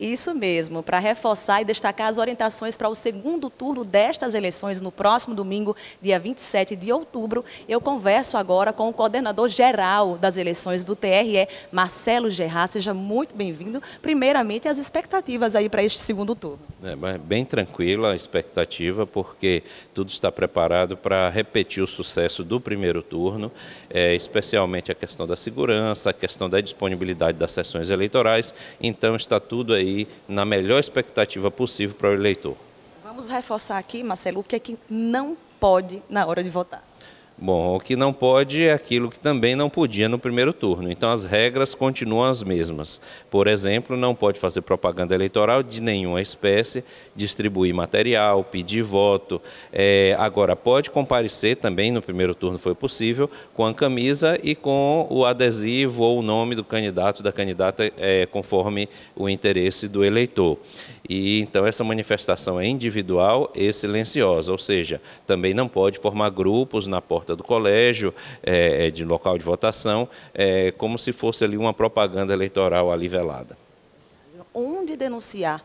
Isso mesmo, para reforçar e destacar as orientações para o segundo turno destas eleições no próximo domingo, dia 27 de outubro, eu converso agora com o coordenador geral das eleições do TRE, Marcelo Gerrard. Seja muito bem-vindo. Primeiramente, as expectativas aí para este segundo turno. É, bem tranquila a expectativa, porque tudo está preparado para repetir o sucesso do primeiro turno, é, especialmente a questão da segurança, a questão da disponibilidade das sessões eleitorais. Então, está tudo aí aí na melhor expectativa possível para o eleitor. Vamos reforçar aqui, Marcelo, o que é que não pode na hora de votar. Bom, o que não pode é aquilo que também não podia no primeiro turno. Então as regras continuam as mesmas. Por exemplo, não pode fazer propaganda eleitoral de nenhuma espécie, distribuir material, pedir voto. É, agora, pode comparecer também, no primeiro turno foi possível, com a camisa e com o adesivo ou o nome do candidato, da candidata, é, conforme o interesse do eleitor. E então essa manifestação é individual e silenciosa, ou seja, também não pode formar grupos na porta porta do colégio, é, é, de local de votação, é, como se fosse ali uma propaganda eleitoral alivelada. Onde denunciar?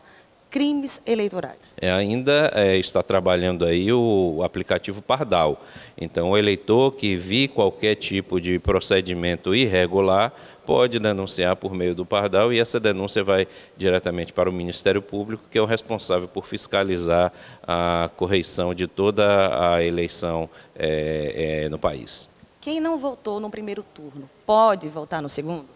crimes eleitorais. É, ainda é, está trabalhando aí o, aplicativo Pardal. Então, o eleitor que vi qualquer tipo de procedimento irregular pode denunciar por meio do Pardal e essa denúncia vai diretamente para o Ministério Público, que é o responsável por fiscalizar a correição de toda a eleição é, é, no país. Quem não votou no primeiro turno pode votar no segundo?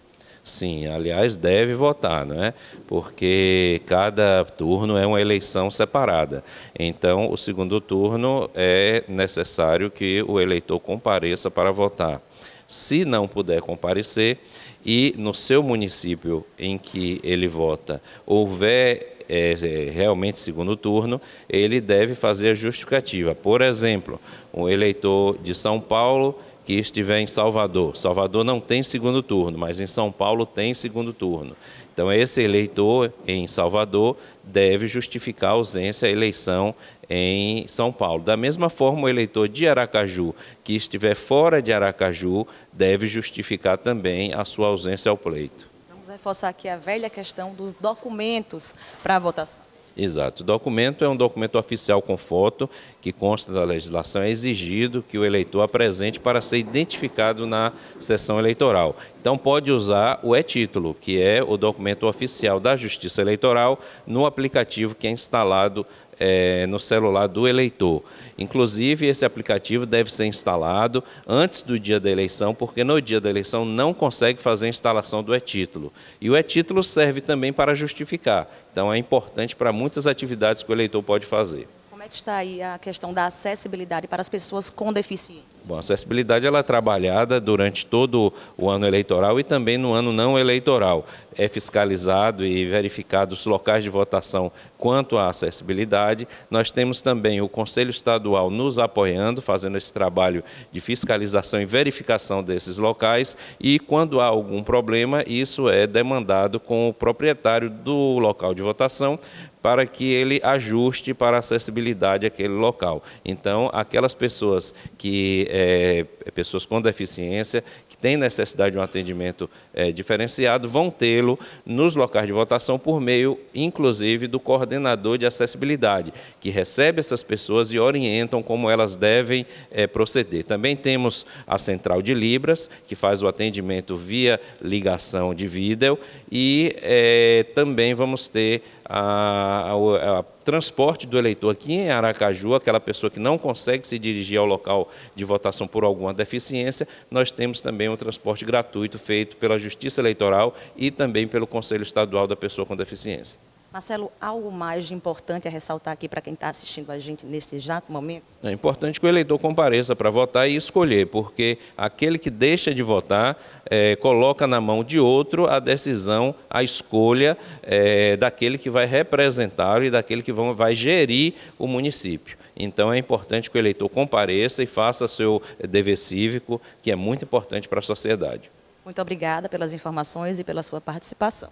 Sim, aliás, deve votar, não é? Porque cada turno é uma eleição separada. Então, o segundo turno é necessário que o eleitor compareça para votar. Se não puder comparecer e no seu município em que ele vota houver é, é realmente segundo turno, ele deve fazer a justificativa. Por exemplo, um eleitor de São Paulo que estiver em Salvador. Salvador não tem segundo turno, mas em São Paulo tem segundo turno. Então, esse eleitor em Salvador deve justificar a ausência à eleição em São Paulo. Da mesma forma, o eleitor de Aracaju, que estiver fora de Aracaju, deve justificar também a sua ausência ao pleito. Vamos reforçar aqui a velha questão dos documentos para a votação. Exato. O documento é um documento oficial com foto que consta da legislação. É exigido que o eleitor apresente para ser identificado na sessão eleitoral. Então pode usar o e-título, que é o documento oficial da Justiça Eleitoral, no aplicativo que é instalado é, no celular do eleitor. Inclusive, esse aplicativo deve ser instalado antes do dia da eleição, porque no dia da eleição não consegue fazer a instalação do e-título. E o e-título serve também para justificar. Então, é importante para muitas atividades que o eleitor pode fazer. Como é que está aí a questão da acessibilidade para as pessoas com deficiência? Bom, a acessibilidade ela é trabalhada durante todo o ano eleitoral e também no ano não eleitoral. É fiscalizado e verificado os locais de votação quanto à acessibilidade. Nós temos também o Conselho Estadual nos apoiando, fazendo esse trabalho de fiscalização e verificação desses locais. E quando há algum problema, isso é demandado com o proprietário do local de votação para que ele ajuste para a acessibilidade aquele local. Então, aquelas pessoas que é, é, pessoas com deficiência que têm necessidade de um atendimento é, diferenciado vão tê-lo nos locais de votação por meio, inclusive, do coordenador de acessibilidade, que recebe essas pessoas e orientam como elas devem é, proceder. Também temos a central de Libras, que faz o atendimento via ligação de vídeo, e é, também vamos ter a transporte do eleitor aqui em Aracaju, aquela pessoa que não consegue se dirigir ao local de votação por alguma deficiência, nós temos também um transporte gratuito feito pela Justiça Eleitoral e também pelo Conselho Estadual da Pessoa com Deficiência. Marcelo, algo mais de importante a ressaltar aqui para quem está assistindo a gente neste exato momento? É importante que o eleitor compareça para votar e escolher, porque aquele que deixa de votar é, coloca na mão de outro a decisão, a escolha é, daquele que vai representá-lo e daquele que vão, vai gerir o município. Então é importante que o eleitor compareça e faça seu dever cívico, que é muito importante para a sociedade. Muito obrigada pelas informações e pela sua participação.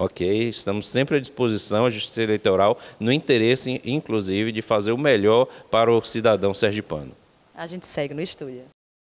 Ok, estamos sempre à disposição, a Justiça Eleitoral, no interesse, inclusive, de fazer o melhor para o cidadão sergipano. A gente segue no estúdio.